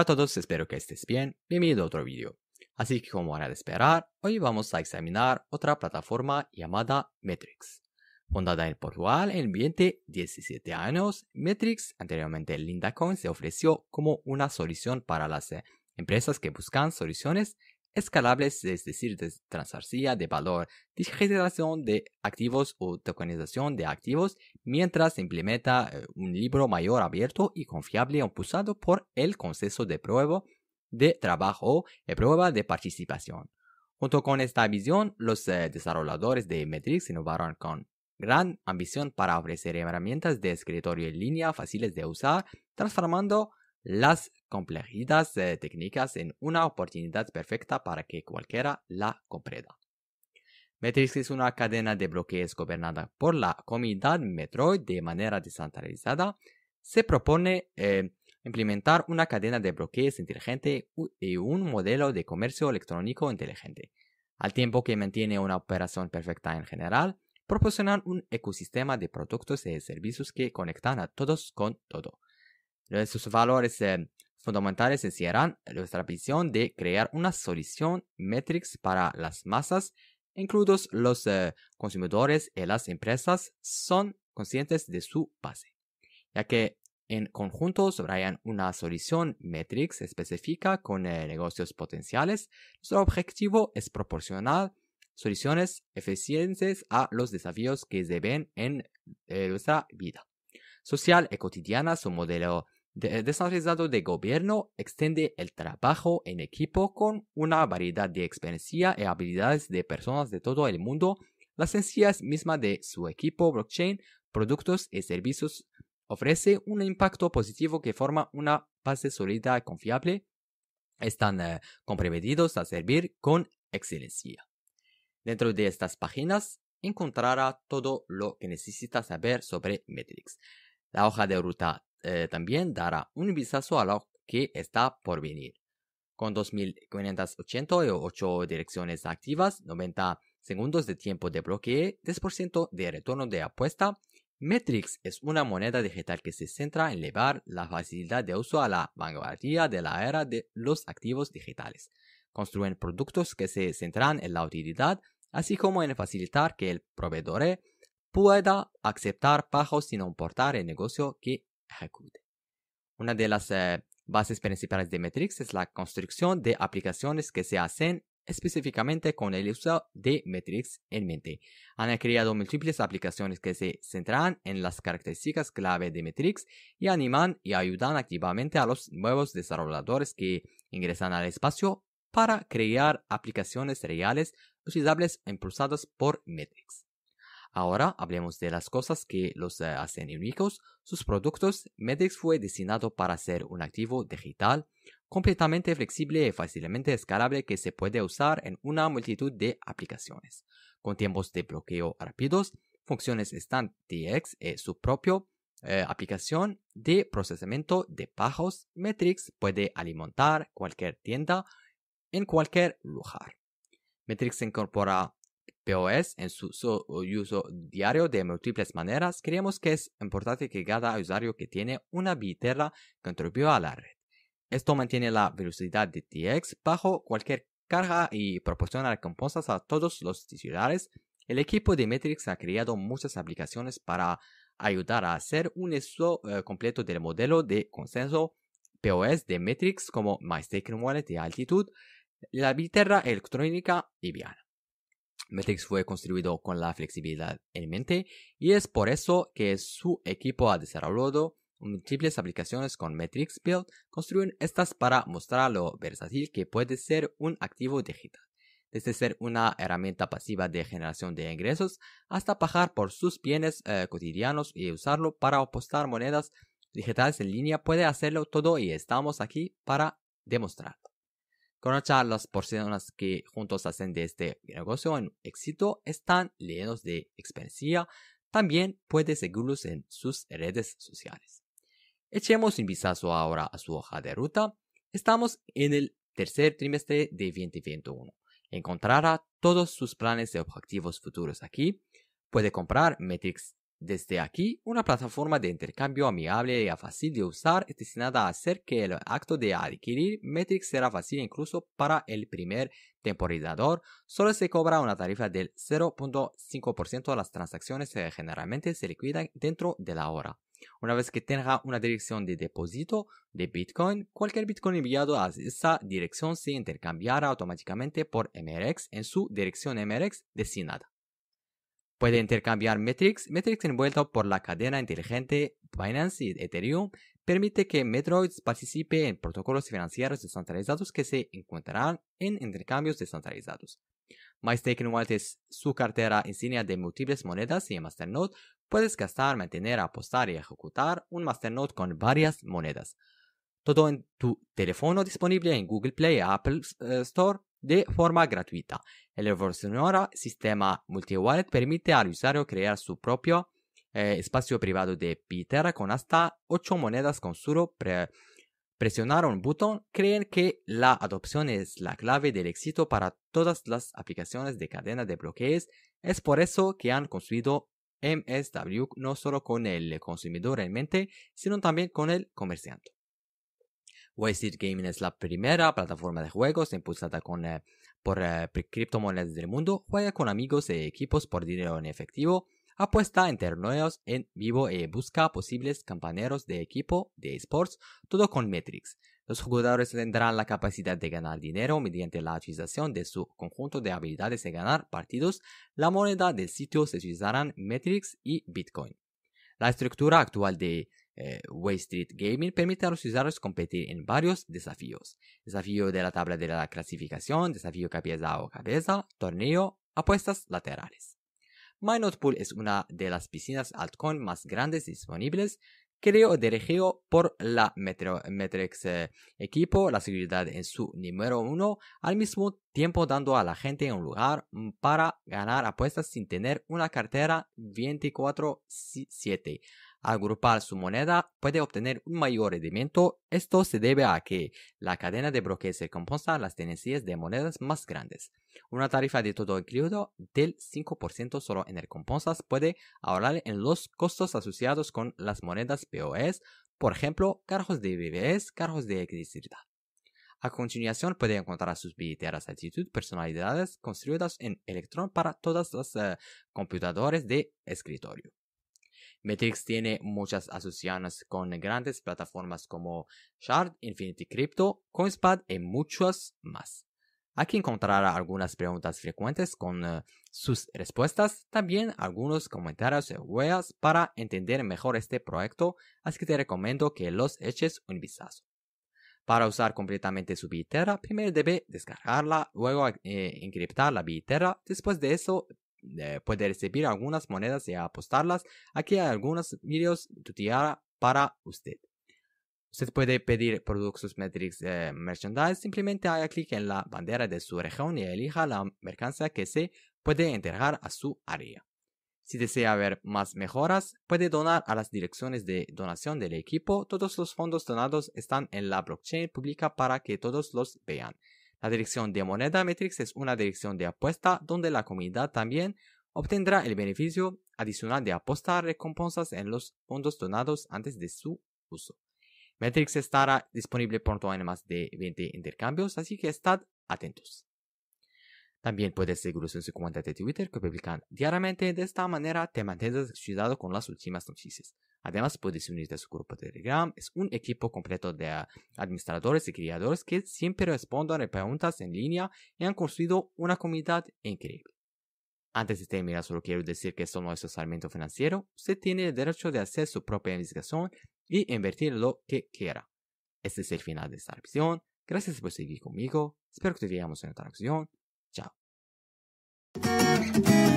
Hola a todos, espero que estés bien. Bienvenido a otro vídeo. Así que como era de esperar, hoy vamos a examinar otra plataforma llamada Metrix. Fundada en Portugal en 2017 años, Metrix, anteriormente LindaCoin, se ofreció como una solución para las eh, empresas que buscan soluciones escalables, es decir, de de valor, digitalización de activos o tokenización de activos, mientras se implementa eh, un libro mayor abierto y confiable impulsado por el consenso de prueba de trabajo o eh, prueba de participación. Junto con esta visión, los eh, desarrolladores de Metrix innovaron con gran ambición para ofrecer herramientas de escritorio en línea fáciles de usar, transformando las complejidades técnicas en una oportunidad perfecta para que cualquiera la comprenda. Matrix es una cadena de bloques gobernada por la comunidad Metroid de manera descentralizada. Se propone eh, implementar una cadena de bloques inteligente y un modelo de comercio electrónico inteligente, al tiempo que mantiene una operación perfecta en general, proporcionan un ecosistema de productos y servicios que conectan a todos con todo sus valores em, fundamentales encierran nuestra visión de crear una solución Matrix para las masas, incluidos los eh, consumidores y las empresas son conscientes de su base, ya que en conjunto subrayan una solución Matrix específica con eh, negocios potenciales. Nuestro objetivo es proporcionar soluciones eficientes a los desafíos que se ven en eh, nuestra vida social y cotidiana. Su modelo desarrollado de gobierno extiende el trabajo en equipo con una variedad de experiencia y habilidades de personas de todo el mundo, las esencias mismas de su equipo blockchain, productos y servicios ofrece un impacto positivo que forma una base sólida y confiable. Están eh, comprometidos a servir con excelencia. Dentro de estas páginas encontrará todo lo que necesita saber sobre Metrix. La hoja de ruta eh, también dará un vistazo a lo que está por venir. Con 2.588 direcciones activas, 90 segundos de tiempo de bloqueo, 10% de retorno de apuesta, Metrix es una moneda digital que se centra en elevar la facilidad de uso a la vanguardia de la era de los activos digitales. Construyen productos que se centran en la utilidad, así como en facilitar que el proveedor pueda aceptar pagos sin importar el negocio que una de las eh, bases principales de Matrix es la construcción de aplicaciones que se hacen específicamente con el uso de Matrix en mente. Han creado múltiples aplicaciones que se centran en las características clave de Matrix y animan y ayudan activamente a los nuevos desarrolladores que ingresan al espacio para crear aplicaciones reales utilizables e impulsadas por Matrix. Ahora hablemos de las cosas que los eh, hacen únicos. Sus productos, Metrix fue diseñado para ser un activo digital completamente flexible y fácilmente escalable que se puede usar en una multitud de aplicaciones. Con tiempos de bloqueo rápidos, funciones StandTX y eh, su propio eh, aplicación de procesamiento de pagos, Metrix puede alimentar cualquier tienda en cualquier lugar. Metrix incorpora POS en su uso, diario de múltiples maneras, creemos que es importante que cada usuario que tiene una billetera contribuya a la red. Esto mantiene la velocidad de TX bajo cualquier carga y proporciona recompensas a todos los titulares. El equipo de Matrix ha creado muchas aplicaciones para ayudar a hacer un uso eh, completo del modelo de consenso POS de Matrix como MyStaking Wallet de altitud, la billetera electrónica y Viana. Matrix fue construido con la flexibilidad en mente y es por eso que su equipo ha desarrollado múltiples aplicaciones con Matrix Build, construyen estas para mostrar lo versátil que puede ser un activo digital, desde ser una herramienta pasiva de generación de ingresos hasta pagar por sus bienes eh, cotidianos y usarlo para apostar monedas digitales en línea puede hacerlo todo y estamos aquí para demostrarlo. Conocer las personas que juntos hacen de este negocio un éxito están llenos de experiencia. También puede seguirlos en sus redes sociales. Echemos un vistazo ahora a su hoja de ruta. Estamos en el tercer trimestre de 2021. Encontrará todos sus planes y objetivos futuros aquí. Puede comprar metrics desde aquí, una plataforma de intercambio amigable y fácil de usar es destinada a hacer que el acto de adquirir Metrics será fácil incluso para el primer temporizador. Solo se cobra una tarifa del 0.5% de las transacciones que eh, generalmente se liquidan dentro de la hora. Una vez que tenga una dirección de depósito de Bitcoin, cualquier Bitcoin enviado a esa dirección se intercambiará automáticamente por MRX en su dirección MRX destinada. Puede intercambiar Metrics. Metrics envuelto por la cadena inteligente Binance y Ethereum permite que Metroids participe en protocolos financieros descentralizados que se encontrarán en intercambios descentralizados. MyStake Wallet es su cartera insignia de múltiples monedas y en Masternode puedes gastar, mantener, apostar y ejecutar un Masternode con varias monedas. Todo en tu teléfono disponible en Google Play, Apple eh, Store de forma gratuita. El evolucionador sistema multi-wallet permite al usuario crear su propio eh, espacio privado de Peter con hasta 8 monedas con solo presionar un botón. Creen que la adopción es la clave del éxito para todas las aplicaciones de cadena de bloques. Es por eso que han construido MSW no solo con el consumidor en mente, sino también con el comerciante. Wasted Gaming es la primera plataforma de juegos impulsada con, eh, por eh, criptomonedas del mundo. Juega con amigos y equipos por dinero en efectivo. Apuesta en torneos en vivo y busca posibles campaneros de equipo de esports, todo con Metrics. Los jugadores tendrán la capacidad de ganar dinero mediante la utilización de su conjunto de habilidades de ganar partidos. La moneda del sitio se utilizarán Metrics y Bitcoin. La estructura actual de eh, Way Street Gaming permite a los usuarios competir en varios desafíos. Desafío de la tabla de la clasificación, desafío cabeza o cabeza, torneo, apuestas laterales. MyNotePool es una de las piscinas altcoin más grandes disponibles, creo dirigido por la Metrex eh, equipo, la seguridad en su número uno, al mismo tiempo dando a la gente un lugar mm, para ganar apuestas sin tener una cartera 24-7 agrupar su moneda puede obtener un mayor rendimiento. Esto se debe a que la cadena de se compensa las tenencias de monedas más grandes. Una tarifa de todo incluido del 5% solo en el compensas puede ahorrar en los costos asociados con las monedas POS, por ejemplo, cargos de BBS, cargos de electricidad. A continuación puede encontrar sus billeteras altitud personalidades construidas en Electron para todos los eh, computadores de escritorio. Matrix tiene muchas asociaciones con grandes plataformas como Shard, Infinity Crypto, CoinSpad y muchas más. Aquí encontrará algunas preguntas frecuentes con eh, sus respuestas, también algunos comentarios y huellas para entender mejor este proyecto, así que te recomiendo que los eches un vistazo. Para usar completamente su billetera, primero debe descargarla, luego eh, encriptar la billetera, después de eso puede recibir algunas monedas y apostarlas. Aquí hay algunos vídeos tutoriales para usted. Usted puede pedir productos Matrix eh, Merchandise. Simplemente haga clic en la bandera de su región y elija la mercancía que se puede entregar a su área. Si desea ver más mejoras, puede donar a las direcciones de donación del equipo. Todos los fondos donados están en la blockchain pública para que todos los vean. La dirección de moneda Matrix es una dirección de apuesta donde la comunidad también obtendrá el beneficio adicional de apostar recompensas en los fondos donados antes de su uso. Matrix estará disponible pronto en más de 20 intercambios, así que estad atentos. También puedes seguirlos en su cuenta de Twitter que publican diariamente. De esta manera te mantendrás cuidado con las últimas noticias. Además, puedes unirte a su grupo de Telegram. Es un equipo completo de administradores y creadores que siempre responden a preguntas en línea y han construido una comunidad increíble. Antes de terminar, solo quiero decir que esto no es asesoramiento financiero. Usted tiene el derecho de hacer su propia investigación y invertir lo que quiera. Este es el final de esta revisión. Gracias por seguir conmigo. Espero que te veamos en otra ocasión. Thank you.